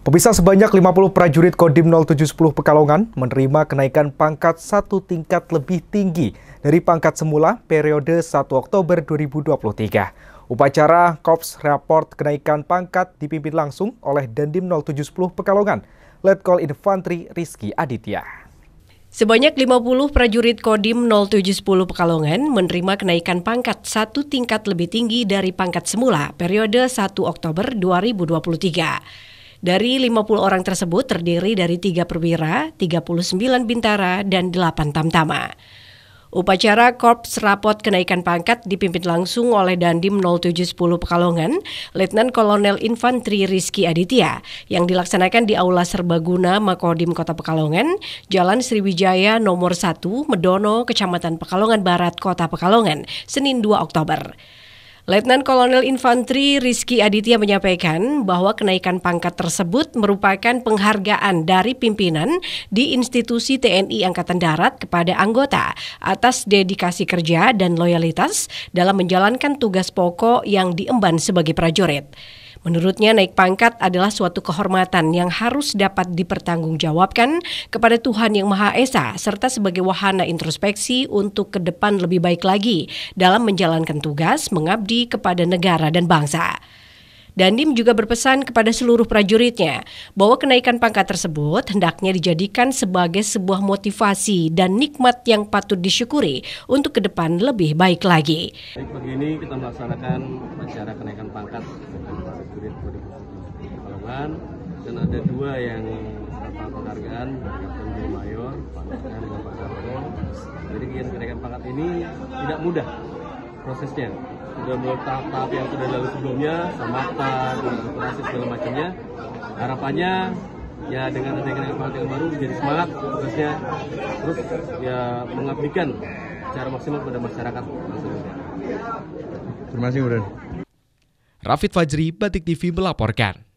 Pemirsa sebanyak 50 prajurit Kodim 0710 Pekalongan menerima kenaikan pangkat satu tingkat lebih tinggi dari pangkat semula periode 1 Oktober 2023. Upacara Kops Raport Kenaikan Pangkat dipimpin langsung oleh Dandim 0710 Pekalongan, Letkol Infantri Rizky Aditya. Sebanyak 50 prajurit Kodim 0710 Pekalongan menerima kenaikan pangkat satu tingkat lebih tinggi dari pangkat semula periode 1 Oktober 2023. Dari 50 orang tersebut terdiri dari 3 perwira, 39 bintara, dan 8 tamtama. Upacara Korps Rapot Kenaikan Pangkat dipimpin langsung oleh Dandim 0710 Pekalongan, Letnan Kolonel Infantri Rizky Aditya, yang dilaksanakan di Aula Serbaguna Makodim Kota Pekalongan, Jalan Sriwijaya Nomor 1, Medono, Kecamatan Pekalongan Barat, Kota Pekalongan, Senin 2 Oktober. Letnan Kolonel Infanteri Rizky Aditya menyampaikan bahwa kenaikan pangkat tersebut merupakan penghargaan dari pimpinan di institusi TNI Angkatan Darat kepada anggota atas dedikasi kerja dan loyalitas dalam menjalankan tugas pokok yang diemban sebagai prajurit. Menurutnya naik pangkat adalah suatu kehormatan yang harus dapat dipertanggungjawabkan kepada Tuhan Yang Maha Esa serta sebagai wahana introspeksi untuk ke depan lebih baik lagi dalam menjalankan tugas mengabdi kepada negara dan bangsa. Dandim juga berpesan kepada seluruh prajuritnya bahwa kenaikan pangkat tersebut hendaknya dijadikan sebagai sebuah motivasi dan nikmat yang patut disyukuri untuk ke depan lebih baik lagi. Baik begini kita melaksanakan acara kenaikan pangkat prajurit 2007 Palaman dan ada dua yang dapat penghargaan Kapten Juru Mayor Pak Dangan dan Pak Karno jadi kenaikan pangkat ini tidak mudah prosesnya sudah melalui tahap-tahap yang sudah lalu sebelumnya semata, demokrasi segala macamnya harapannya ya dengan adanya kenaikan pangkat yang baru menjadi semangat prosesnya terus ya mengabdikan secara maksimal kepada masyarakat Terima kasih, Udan. Rafid Fajri, Batik TV melaporkan.